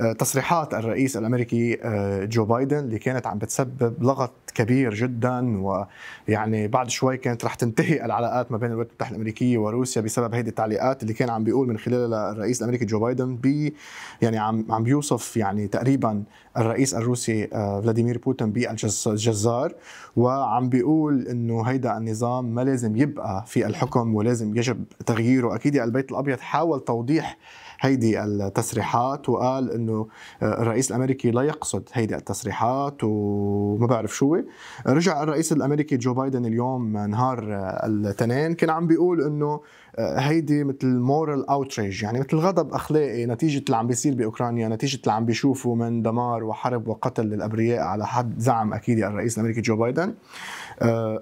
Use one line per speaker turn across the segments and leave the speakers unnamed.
آه، تصريحات الرئيس الامريكي آه، جو بايدن اللي كانت عم بتسبب لغط كبير جدا ويعني بعد شوي كانت رح تنتهي العلاقات ما بين الولايات المتحده الامريكيه وروسيا بسبب هذه التعليقات اللي كان عم بيقول من خلالها الرئيس الامريكي جو بايدن بي يعني عم عم بيوصف يعني تقريبا الرئيس الروسي آه، فلاديمير بوتين بالجزار وعم بيقول انه هيدا النظام ما لازم يبقى في الحكم ولازم يجب تغييره اكيد البيت الابيض حاول توضيح هيدي التصريحات وقال انه آه، الرئيس الامريكي لا يقصد هيدي التصريحات وما بعرف شو رجع الرئيس الامريكي جو بايدن اليوم نهار آه، الاثنين كان عم بيقول انه آه، هيدي مثل مورال اوتريج يعني مثل غضب اخلاقي نتيجه اللي عم بيصير باوكرانيا نتيجه اللي عم بيشوفوا من دمار وحرب وقتل للابرياء على حد زعم اكيد الرئيس الامريكي جو بايدن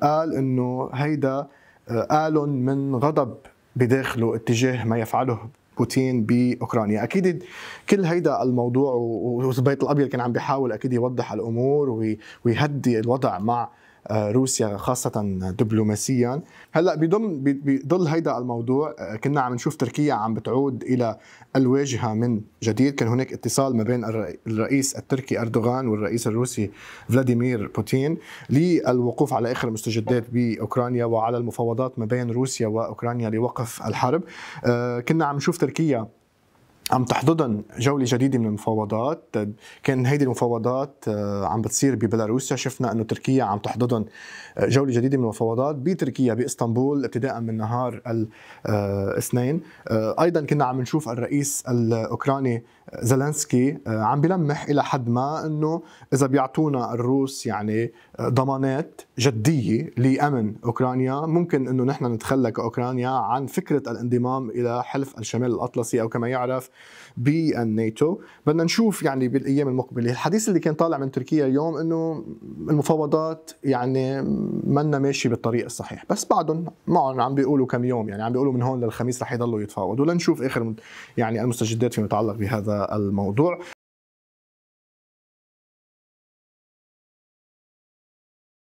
قال انه هيدا آل من غضب بداخله اتجاه ما يفعله بوتين باوكرانيا اكيد كل هيدا الموضوع والبيت الابيض كان عم بيحاول اكيد يوضح الامور ويهدي الوضع مع روسيا خاصة دبلوماسيا هلا بضم بضل هيدا الموضوع آه، كنا عم نشوف تركيا عم بتعود إلى الواجهة من جديد كان هناك اتصال ما بين الرئيس التركي أردوغان والرئيس الروسي فلاديمير بوتين للوقوف على آخر المستجدات بأوكرانيا وعلى المفاوضات ما بين روسيا وأوكرانيا لوقف الحرب آه، كنا عم نشوف تركيا عم تحضن جوله جديده من المفاوضات كان هيدي المفاوضات آه، عم بتصير ببيلاروسيا شفنا انه تركيا عم تحضن آه، جوله جديده من المفاوضات بتركيا باسطنبول ابتداء من نهار الاثنين آه، ايضا كنا عم نشوف الرئيس الاوكراني زلنسكي آه، عم بلمح الى حد ما انه اذا بيعطونا الروس يعني آه، ضمانات جديه لامن اوكرانيا ممكن انه نحن نتخلى كاوكرانيا عن فكره الانضمام الى حلف الشمال الاطلسي او كما يعرف بالناتو بدنا نشوف يعني بالايام المقبله الحديث اللي كان طالع من تركيا اليوم انه المفاوضات يعني منا ماشي بالطريق الصحيح بس بعدهم معهم عم بيقولوا كم يوم يعني عم بيقولوا من هون للخميس رح يضلوا يتفاوضوا لنشوف اخر يعني المستجدات فيما يتعلق بهذا الموضوع